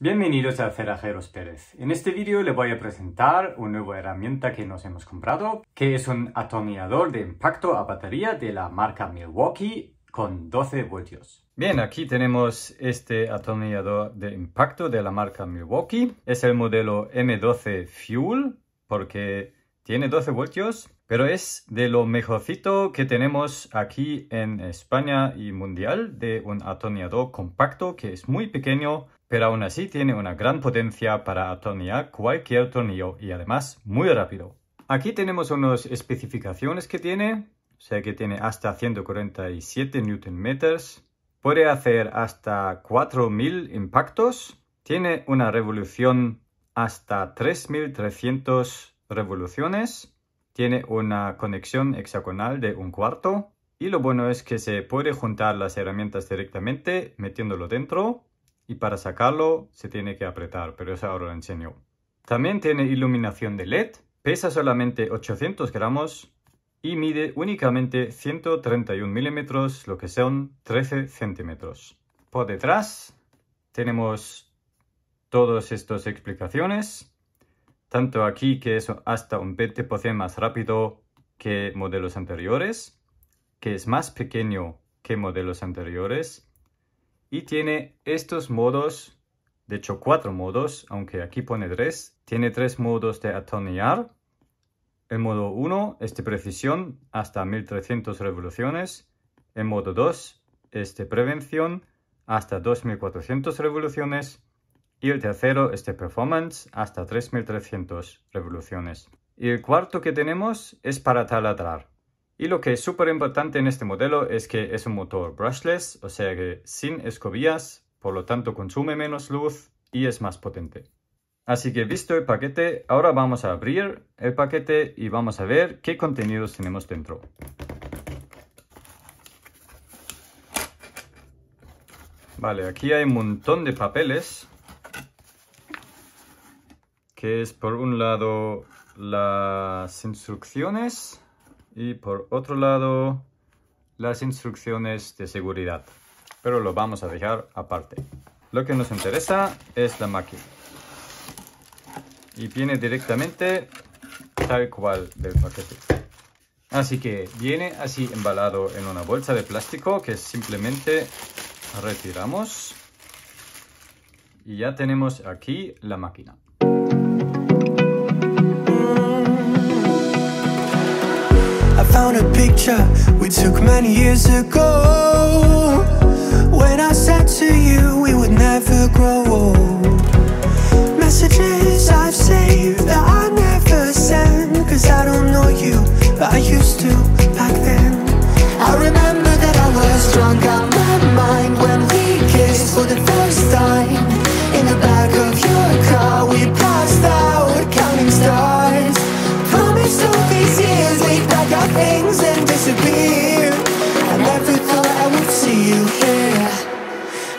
Bienvenidos a Cerrajeros Pérez. En este vídeo le voy a presentar una nueva herramienta que nos hemos comprado, que es un atornillador de impacto a batería de la marca Milwaukee con 12 voltios. Bien, aquí tenemos este atornillador de impacto de la marca Milwaukee. Es el modelo M12 Fuel porque tiene 12 voltios, pero es de lo mejorcito que tenemos aquí en España y mundial de un atornillador compacto que es muy pequeño pero aún así tiene una gran potencia para atornillar cualquier tornillo y además muy rápido. Aquí tenemos unas especificaciones que tiene, o sea que tiene hasta 147 Nm, puede hacer hasta 4000 impactos, tiene una revolución hasta 3300 revoluciones, tiene una conexión hexagonal de un cuarto y lo bueno es que se puede juntar las herramientas directamente metiéndolo dentro y para sacarlo se tiene que apretar, pero eso ahora lo enseño. También tiene iluminación de LED, pesa solamente 800 gramos y mide únicamente 131 milímetros, lo que son 13 centímetros. Por detrás tenemos todas estas explicaciones, tanto aquí que es hasta un 20% más rápido que modelos anteriores, que es más pequeño que modelos anteriores, y tiene estos modos, de hecho cuatro modos, aunque aquí pone tres. Tiene tres modos de atonear. en modo 1 es de precisión hasta 1300 revoluciones. en modo 2 es de prevención hasta 2400 revoluciones. Y el tercero es de performance hasta 3300 revoluciones. Y el cuarto que tenemos es para taladrar. Y lo que es súper importante en este modelo es que es un motor brushless, o sea que sin escobillas, por lo tanto consume menos luz y es más potente. Así que visto el paquete, ahora vamos a abrir el paquete y vamos a ver qué contenidos tenemos dentro. Vale, aquí hay un montón de papeles, que es por un lado las instrucciones, y por otro lado las instrucciones de seguridad. Pero lo vamos a dejar aparte. Lo que nos interesa es la máquina. Y viene directamente tal cual del paquete. Así que viene así embalado en una bolsa de plástico que simplemente retiramos. Y ya tenemos aquí la máquina. picture we took many years ago When I said to you we would never grow old Messages I've saved that I never sent Cause I don't know you, but I used to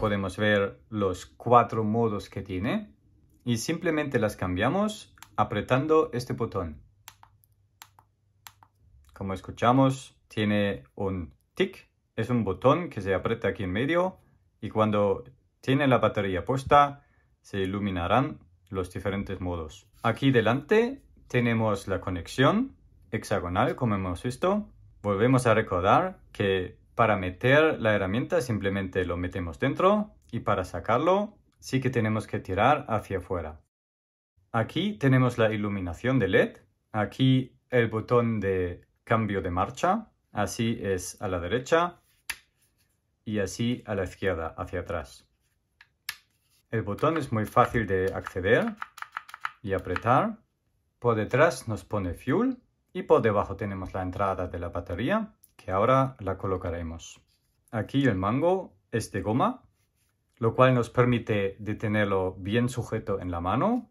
podemos ver los cuatro modos que tiene y simplemente las cambiamos apretando este botón. Como escuchamos, tiene un tick, es un botón que se aprieta aquí en medio y cuando tiene la batería puesta se iluminarán los diferentes modos. Aquí delante tenemos la conexión hexagonal como hemos visto. Volvemos a recordar que para meter la herramienta simplemente lo metemos dentro y para sacarlo sí que tenemos que tirar hacia afuera. Aquí tenemos la iluminación de LED, aquí el botón de cambio de marcha, así es a la derecha y así a la izquierda, hacia atrás. El botón es muy fácil de acceder y apretar. Por detrás nos pone Fuel y por debajo tenemos la entrada de la batería ahora la colocaremos. Aquí el mango es de goma, lo cual nos permite de tenerlo bien sujeto en la mano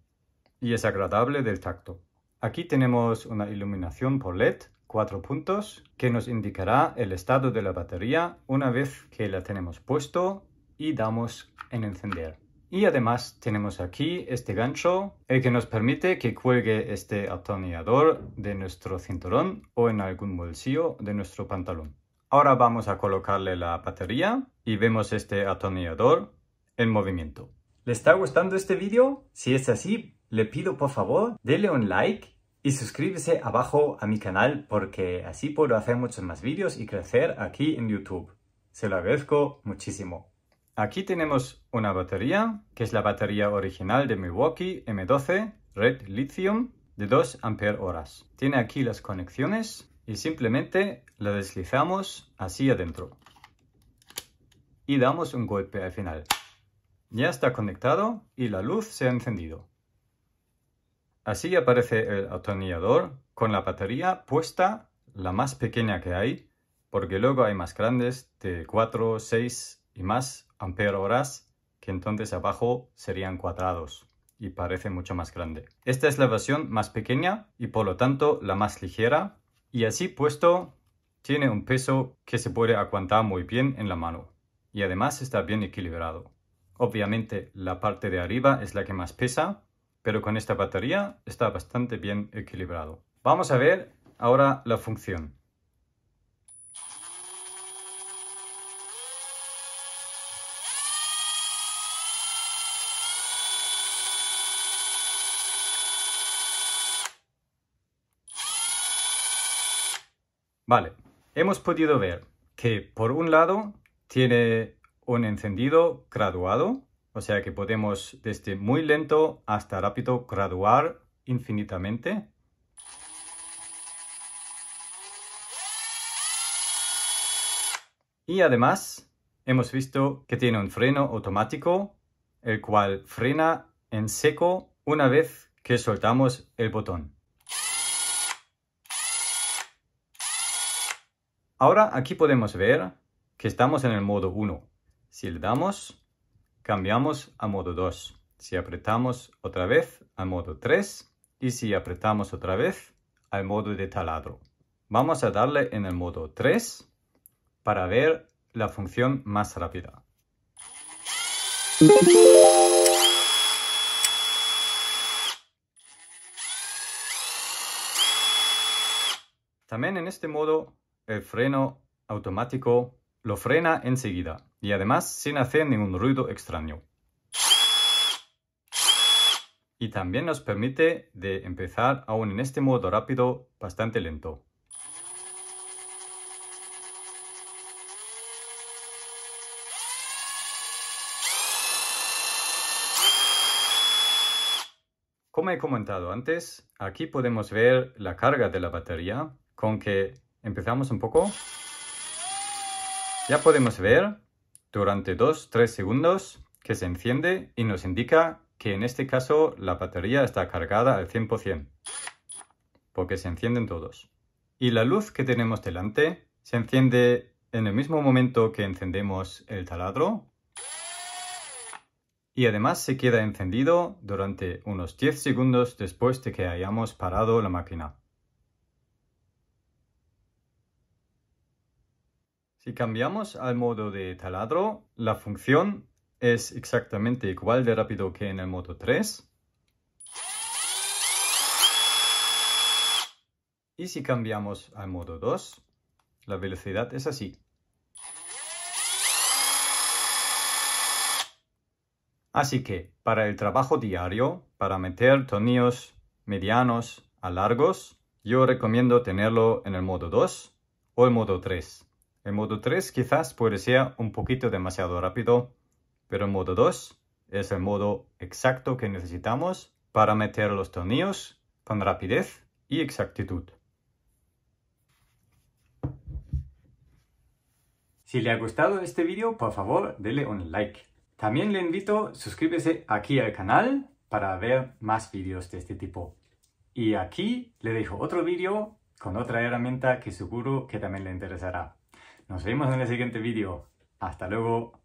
y es agradable del tacto. Aquí tenemos una iluminación por LED, cuatro puntos, que nos indicará el estado de la batería una vez que la tenemos puesto y damos en encender. Y además tenemos aquí este gancho, el que nos permite que cuelgue este atornillador de nuestro cinturón o en algún bolsillo de nuestro pantalón. Ahora vamos a colocarle la batería y vemos este atornillador en movimiento. ¿Le está gustando este vídeo? Si es así, le pido por favor, dele un like y suscríbese abajo a mi canal porque así puedo hacer muchos más vídeos y crecer aquí en YouTube. Se lo agradezco muchísimo. Aquí tenemos una batería, que es la batería original de Milwaukee M12 Red Lithium de 2 Ah. Tiene aquí las conexiones y simplemente la deslizamos así adentro. Y damos un golpe al final. Ya está conectado y la luz se ha encendido. Así aparece el atornillador con la batería puesta, la más pequeña que hay, porque luego hay más grandes de 4, 6, y más horas que entonces abajo serían cuadrados y parece mucho más grande. Esta es la versión más pequeña y por lo tanto la más ligera y así puesto tiene un peso que se puede aguantar muy bien en la mano y además está bien equilibrado. Obviamente la parte de arriba es la que más pesa, pero con esta batería está bastante bien equilibrado. Vamos a ver ahora la función. Vale, hemos podido ver que por un lado tiene un encendido graduado, o sea que podemos desde muy lento hasta rápido graduar infinitamente. Y además hemos visto que tiene un freno automático, el cual frena en seco una vez que soltamos el botón. Ahora aquí podemos ver que estamos en el modo 1. Si le damos, cambiamos a modo 2. Si apretamos otra vez, al modo 3. Y si apretamos otra vez, al modo de taladro. Vamos a darle en el modo 3 para ver la función más rápida. También en este modo el freno automático lo frena enseguida y además sin hacer ningún ruido extraño. Y también nos permite de empezar aún en este modo rápido bastante lento. Como he comentado antes, aquí podemos ver la carga de la batería con que Empezamos un poco. Ya podemos ver durante 2-3 segundos que se enciende y nos indica que en este caso la batería está cargada al 100%, porque se encienden todos. Y la luz que tenemos delante se enciende en el mismo momento que encendemos el taladro y además se queda encendido durante unos 10 segundos después de que hayamos parado la máquina. Si cambiamos al modo de taladro, la función es exactamente igual de rápido que en el modo 3. Y si cambiamos al modo 2, la velocidad es así. Así que, para el trabajo diario, para meter tornillos medianos a largos, yo recomiendo tenerlo en el modo 2 o el modo 3. El modo 3 quizás puede ser un poquito demasiado rápido, pero el modo 2 es el modo exacto que necesitamos para meter los tornillos con rapidez y exactitud. Si le ha gustado este vídeo, por favor, dele un like. También le invito, suscríbese aquí al canal para ver más vídeos de este tipo. Y aquí le dejo otro vídeo con otra herramienta que seguro que también le interesará. Nos vemos en el siguiente vídeo. Hasta luego.